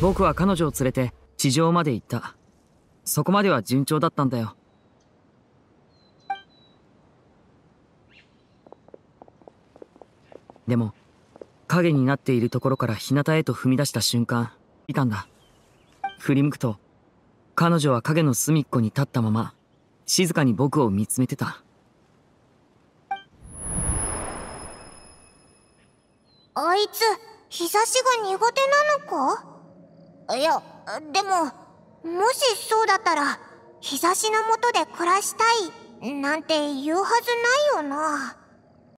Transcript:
僕は彼女を連れて地上まで行ったそこまでは順調だったんだよでも影になっているところから日向へと踏み出した瞬間いたんだ振り向くと彼女は影の隅っこに立ったまま静かに僕を見つめてたあいつ日差しが苦手なのかいやでももしそうだったら日差しの下で暮らしたいなんて言うはずないよな